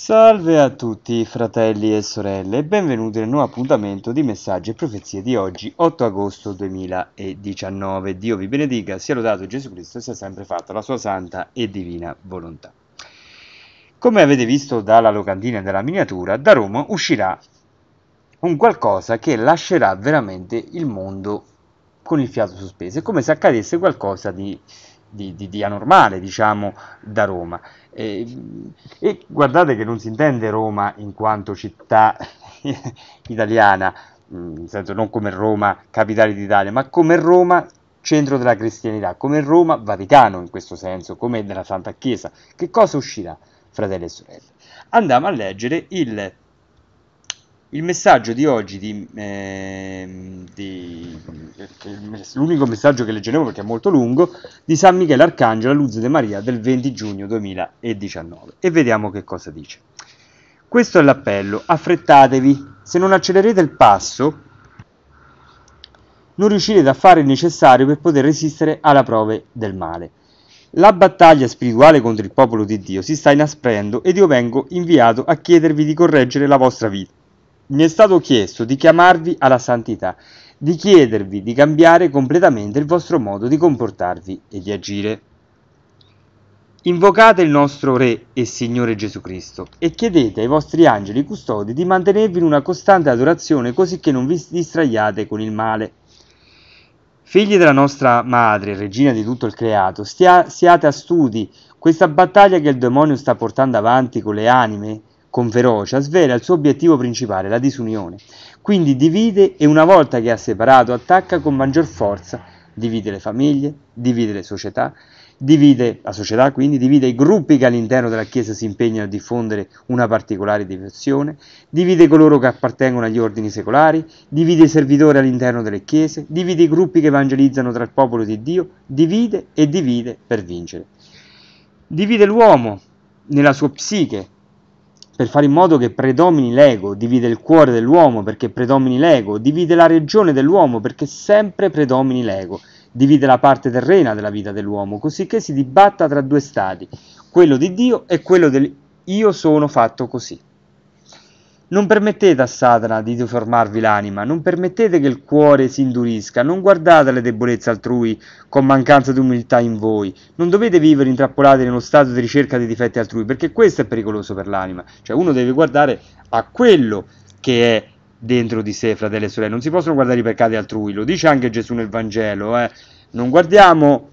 Salve a tutti fratelli e sorelle benvenuti nel nuovo appuntamento di Messaggi e Profezie di oggi 8 agosto 2019. Dio vi benedica, sia lodato Gesù Cristo e sia sempre fatta la sua santa e divina volontà. Come avete visto dalla locandina e dalla miniatura, da Roma uscirà un qualcosa che lascerà veramente il mondo con il fiato sospeso, è come se accadesse qualcosa di di, di, di, anormale, diciamo, da Roma. E, e, guardate che non si intende Roma in quanto città italiana, mm, nel senso non come Roma capitale d'Italia, ma come Roma centro della cristianità, come Roma Vaticano in questo senso, come della Santa Chiesa. Che cosa uscirà, fratelli e sorelle? Andiamo a leggere il il messaggio di oggi, di, ehm, eh, di, l'unico messaggio che leggeremo perché è molto lungo, di San Michele Arcangelo a Luz de Maria del 20 giugno 2019. E vediamo che cosa dice. Questo è l'appello, affrettatevi, se non accelerate il passo non riuscirete a fare il necessario per poter resistere alla prove del male. La battaglia spirituale contro il popolo di Dio si sta inasprendo ed io vengo inviato a chiedervi di correggere la vostra vita mi è stato chiesto di chiamarvi alla santità, di chiedervi di cambiare completamente il vostro modo di comportarvi e di agire. Invocate il nostro Re e Signore Gesù Cristo e chiedete ai vostri angeli custodi di mantenervi in una costante adorazione così che non vi distraiate con il male. Figli della nostra Madre, Regina di tutto il creato, stia, siate astuti, questa battaglia che il demonio sta portando avanti con le anime con ferocia, svela il suo obiettivo principale, la disunione. Quindi divide e una volta che ha separato attacca con maggior forza, divide le famiglie, divide le società, divide la società, quindi divide i gruppi che all'interno della Chiesa si impegnano a diffondere una particolare diversione, divide coloro che appartengono agli ordini secolari, divide i servitori all'interno delle Chiese, divide i gruppi che evangelizzano tra il popolo di Dio, divide e divide per vincere. Divide l'uomo nella sua psiche, per fare in modo che predomini l'ego, divide il cuore dell'uomo perché predomini l'ego, divide la regione dell'uomo perché sempre predomini l'ego, divide la parte terrena della vita dell'uomo, così che si dibatta tra due stati, quello di Dio e quello del io sono fatto così. Non permettete a Satana di deformarvi l'anima, non permettete che il cuore si indurisca, non guardate le debolezze altrui con mancanza di umiltà in voi, non dovete vivere intrappolati nello stato di ricerca dei difetti altrui, perché questo è pericoloso per l'anima, cioè uno deve guardare a quello che è dentro di sé, fratelli e sorelle, non si possono guardare i peccati altrui, lo dice anche Gesù nel Vangelo, eh? non guardiamo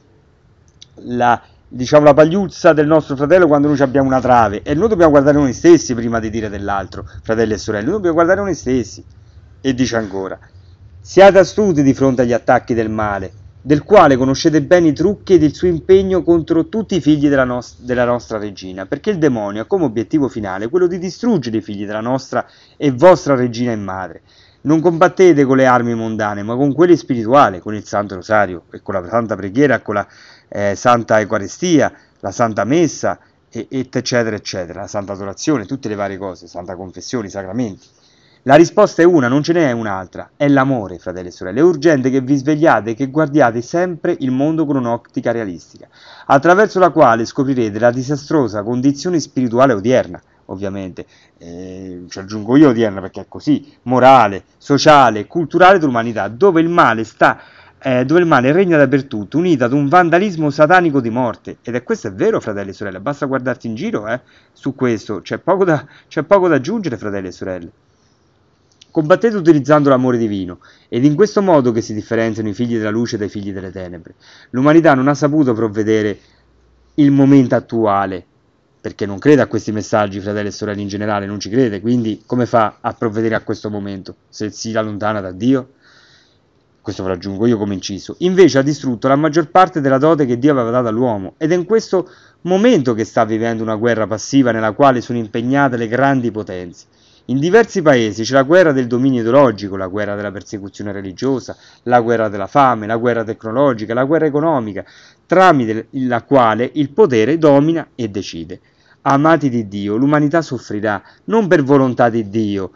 la diciamo la pagliuzza del nostro fratello quando noi abbiamo una trave e noi dobbiamo guardare noi stessi prima di dire dell'altro, fratelli e sorelle, noi dobbiamo guardare noi stessi. E dice ancora, siate astuti di fronte agli attacchi del male, del quale conoscete bene i trucchi ed il suo impegno contro tutti i figli della, nos- della nostra regina, perché il demonio ha come obiettivo finale quello di distruggere i figli della nostra e vostra regina e madre. Non combattete con le armi mondane, ma con quelle spirituali, con il Santo Rosario e con la Santa Preghiera, con la eh, Santa Eucaristia, la Santa Messa, e, eccetera, eccetera, la Santa Adorazione, tutte le varie cose, Santa Confessione, i Sacramenti. La risposta è una, non ce n'è un'altra, è l'amore, fratelli e sorelle. È urgente che vi svegliate e che guardiate sempre il mondo con un'ottica realistica, attraverso la quale scoprirete la disastrosa condizione spirituale odierna, ovviamente, eh, ci aggiungo io odierna perché è così, morale, sociale, culturale dell'umanità, dove il male sta eh, dove il male regna dappertutto, unita ad un vandalismo satanico di morte. Ed è questo è vero, fratelli e sorelle, basta guardarti in giro eh, su questo, c'è poco, da, c'è poco da aggiungere, fratelli e sorelle. Combattete utilizzando l'amore divino, ed in questo modo che si differenziano i figli della luce dai figli delle tenebre. L'umanità non ha saputo provvedere il momento attuale, perché non crede a questi messaggi, fratelli e sorelle in generale, non ci crede, quindi come fa a provvedere a questo momento se si allontana da Dio? Questo lo aggiungo io come inciso. Invece ha distrutto la maggior parte della dote che Dio aveva dato all'uomo ed è in questo momento che sta vivendo una guerra passiva nella quale sono impegnate le grandi potenze. In diversi paesi c'è la guerra del dominio ideologico, la guerra della persecuzione religiosa, la guerra della fame, la guerra tecnologica, la guerra economica, tramite la quale il potere domina e decide. Amati di Dio, l'umanità soffrirà non per volontà di Dio,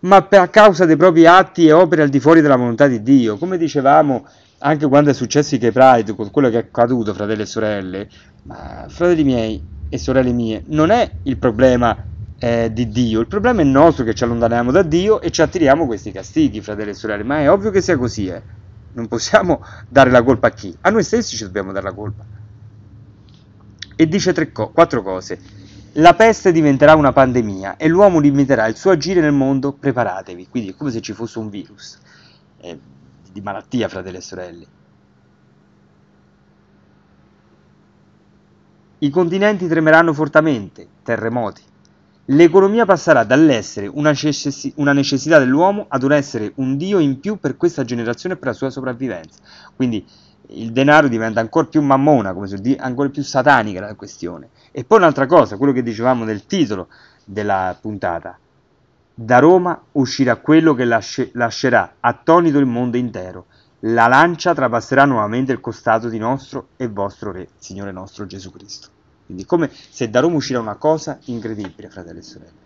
ma a causa dei propri atti e opere al di fuori della volontà di Dio. Come dicevamo anche quando è successo che Pride, con quello che è accaduto, fratelli e sorelle, ma fratelli miei e sorelle mie, non è il problema eh, di Dio. Il problema è nostro che ci allontaniamo da Dio e ci attiriamo questi castighi, fratelli e sorelle, ma è ovvio che sia così, eh. non possiamo dare la colpa a chi? A noi stessi ci dobbiamo dare la colpa. E dice tre co- quattro cose. La peste diventerà una pandemia e l'uomo limiterà il suo agire nel mondo, preparatevi. Quindi è come se ci fosse un virus eh, di malattia, fratelli e sorelle. I continenti tremeranno fortemente, terremoti. L'economia passerà dall'essere una, necessi- una necessità dell'uomo ad un essere un dio in più per questa generazione e per la sua sopravvivenza. Quindi il denaro diventa ancora più mammona, come se di- ancora più satanica la questione. E poi un'altra cosa, quello che dicevamo nel titolo della puntata. Da Roma uscirà quello che lasce- lascerà attonito il mondo intero. La lancia trapasserà nuovamente il costato di nostro e vostro Re, Signore nostro Gesù Cristo. Quindi come se da Roma uscirà una cosa incredibile, fratelli e sorelle.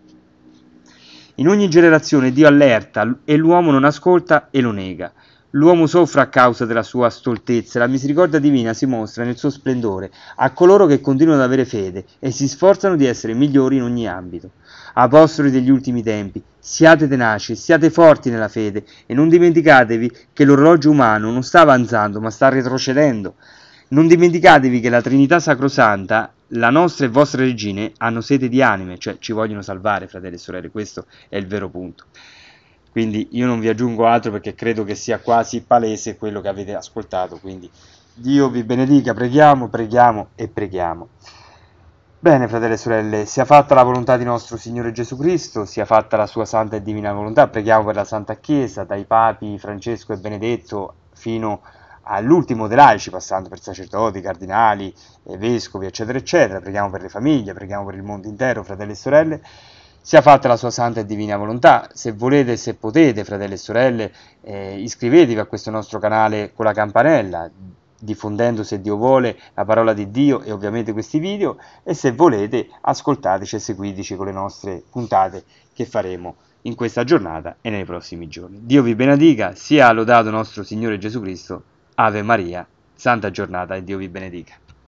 In ogni generazione Dio allerta e l'uomo non ascolta e lo nega. L'uomo soffre a causa della sua stoltezza, la misericordia divina si mostra nel suo splendore a coloro che continuano ad avere fede e si sforzano di essere migliori in ogni ambito. Apostoli degli ultimi tempi, siate tenaci, siate forti nella fede e non dimenticatevi che l'orologio umano non sta avanzando ma sta retrocedendo. Non dimenticatevi che la Trinità Sacrosanta la nostra e vostra regine hanno sete di anime, cioè ci vogliono salvare, fratelli e sorelle, questo è il vero punto. Quindi io non vi aggiungo altro perché credo che sia quasi palese quello che avete ascoltato, quindi Dio vi benedica, preghiamo, preghiamo e preghiamo. Bene, fratelli e sorelle, sia fatta la volontà di nostro Signore Gesù Cristo, sia fatta la sua santa e divina volontà, preghiamo per la Santa Chiesa, dai papi Francesco e Benedetto fino a all'ultimo dei laici, passando per sacerdoti, cardinali, eh, vescovi, eccetera, eccetera, preghiamo per le famiglie, preghiamo per il mondo intero, fratelli e sorelle, sia fatta la sua santa e divina volontà. Se volete, se potete, fratelli e sorelle, eh, iscrivetevi a questo nostro canale con la campanella, diffondendo se Dio vuole la parola di Dio e ovviamente questi video e se volete ascoltateci e seguiteci con le nostre puntate che faremo in questa giornata e nei prossimi giorni. Dio vi benedica, sia lodato nostro Signore Gesù Cristo Ave Maria, santa giornata e Dio vi benedica.